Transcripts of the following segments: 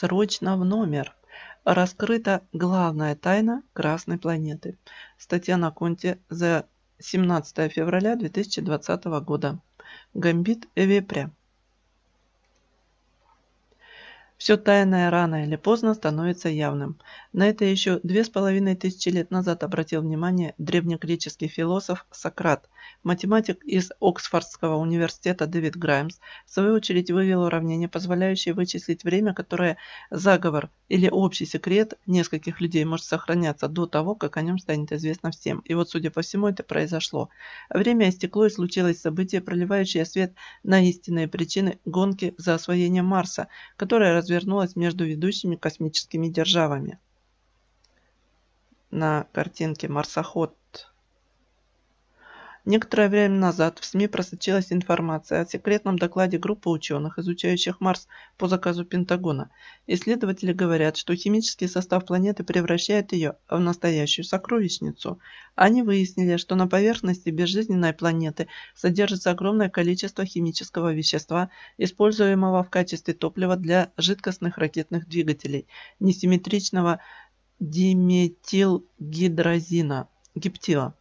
Срочно в номер! Раскрыта главная тайна Красной планеты. Статья на конте за 17 февраля 2020 года. Гамбит Вепря. Все тайное рано или поздно становится явным. На это еще две с половиной тысячи лет назад обратил внимание древнегреческий философ Сократ. Математик из Оксфордского университета Дэвид Граймс в свою очередь вывел уравнение, позволяющее вычислить время, которое заговор или общий секрет нескольких людей может сохраняться до того, как о нем станет известно всем. И вот, судя по всему, это произошло. Время истекло и случилось событие, проливающее свет на истинные причины гонки за освоение Марса, которое развивается развернулась между ведущими космическими державами. На картинке марсоход Некоторое время назад в СМИ просочилась информация о секретном докладе группы ученых, изучающих Марс по заказу Пентагона. Исследователи говорят, что химический состав планеты превращает ее в настоящую сокровищницу. Они выяснили, что на поверхности безжизненной планеты содержится огромное количество химического вещества, используемого в качестве топлива для жидкостных ракетных двигателей, несимметричного диметилгидрозина, гептила.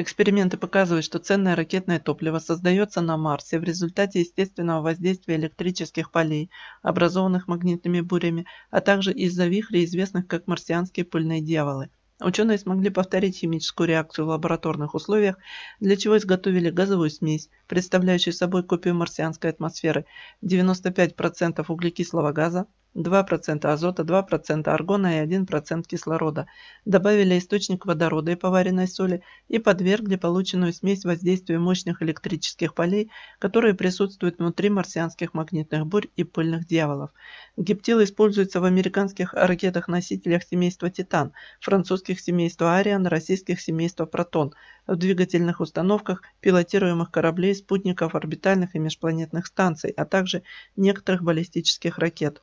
Эксперименты показывают, что ценное ракетное топливо создается на Марсе в результате естественного воздействия электрических полей, образованных магнитными бурями, а также из-за вихрей, известных как марсианские пыльные дьяволы. Ученые смогли повторить химическую реакцию в лабораторных условиях, для чего изготовили газовую смесь, представляющую собой копию марсианской атмосферы 95% углекислого газа, 2% азота, 2% аргона и 1% кислорода. Добавили источник водорода и поваренной соли и подвергли полученную смесь воздействию мощных электрических полей, которые присутствуют внутри марсианских магнитных бурь и пыльных дьяволов. Гептил используется в американских ракетах-носителях семейства «Титан», французских семейства «Ариан», российских семейства «Протон», в двигательных установках, пилотируемых кораблей, спутников, орбитальных и межпланетных станций, а также некоторых баллистических ракет.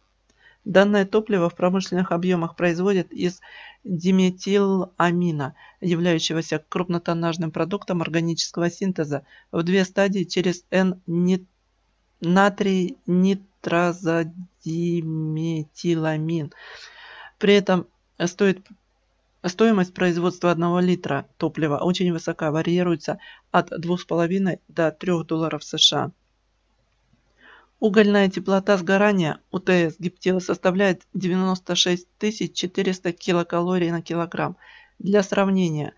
Данное топливо в промышленных объемах производят из диметиламина, являющегося крупнотоннажным продуктом органического синтеза в две стадии через N-натрий нитрозодиметиламин. При этом стоит Стоимость производства 1 литра топлива очень высока, варьируется от 2,5 до 3 долларов США. Угольная теплота сгорания УТС гептила составляет 96 400 килокалорий на килограмм. Для сравнения,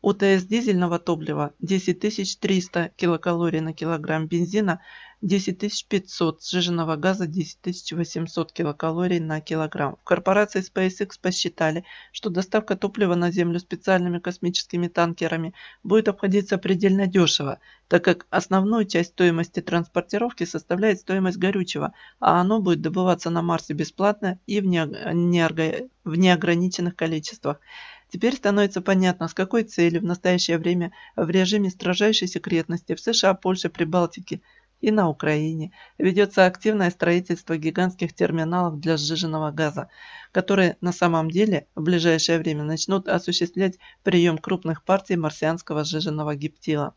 УТС дизельного топлива 10 300 килокалорий на килограмм бензина 10500, сжиженного газа 10800 килокалорий на килограмм. В корпорации SpaceX посчитали, что доставка топлива на Землю специальными космическими танкерами будет обходиться предельно дешево, так как основную часть стоимости транспортировки составляет стоимость горючего, а оно будет добываться на Марсе бесплатно и в, неог... в неограниченных количествах. Теперь становится понятно, с какой целью в настоящее время в режиме строжайшей секретности в США, Польше, Прибалтике – и на Украине ведется активное строительство гигантских терминалов для сжиженного газа, которые на самом деле в ближайшее время начнут осуществлять прием крупных партий марсианского сжиженного гептила.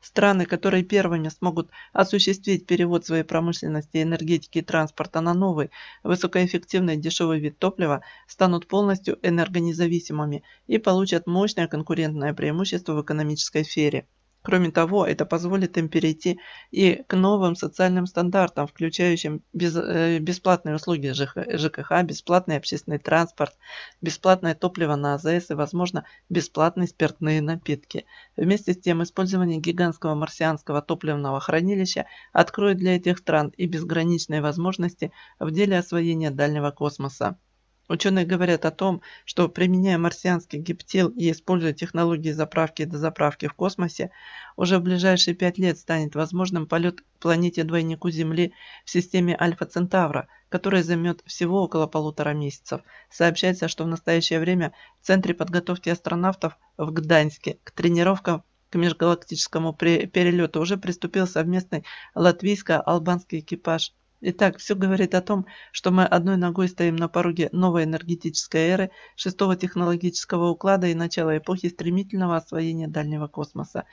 Страны, которые первыми смогут осуществить перевод своей промышленности, энергетики и транспорта на новый, высокоэффективный дешевый вид топлива, станут полностью энергонезависимыми и получат мощное конкурентное преимущество в экономической сфере. Кроме того, это позволит им перейти и к новым социальным стандартам, включающим без, э, бесплатные услуги ЖКХ, бесплатный общественный транспорт, бесплатное топливо на АЗС и, возможно, бесплатные спиртные напитки. Вместе с тем, использование гигантского марсианского топливного хранилища откроет для этих стран и безграничные возможности в деле освоения дальнего космоса. Ученые говорят о том, что применяя марсианский гептил и используя технологии заправки и дозаправки в космосе, уже в ближайшие пять лет станет возможным полет к планете-двойнику Земли в системе Альфа Центавра, которая займет всего около полутора месяцев. Сообщается, что в настоящее время в Центре подготовки астронавтов в Гданьске к тренировкам к межгалактическому перелету уже приступил совместный латвийско-албанский экипаж Итак, все говорит о том, что мы одной ногой стоим на пороге новой энергетической эры, шестого технологического уклада и начала эпохи стремительного освоения дальнего космоса.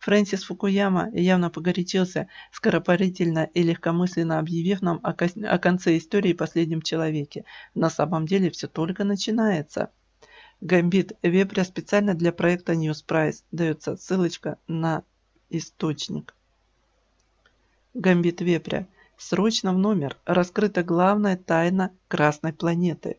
Фрэнсис Фукуяма явно погорячился, скоропарительно и легкомысленно объявив нам о, о конце истории последнем человеке. На самом деле все только начинается. Гамбит Вепря специально для проекта News Prize. Дается ссылочка на источник. Гамбит Вепря – Срочно в номер. Раскрыта главная тайна Красной планеты.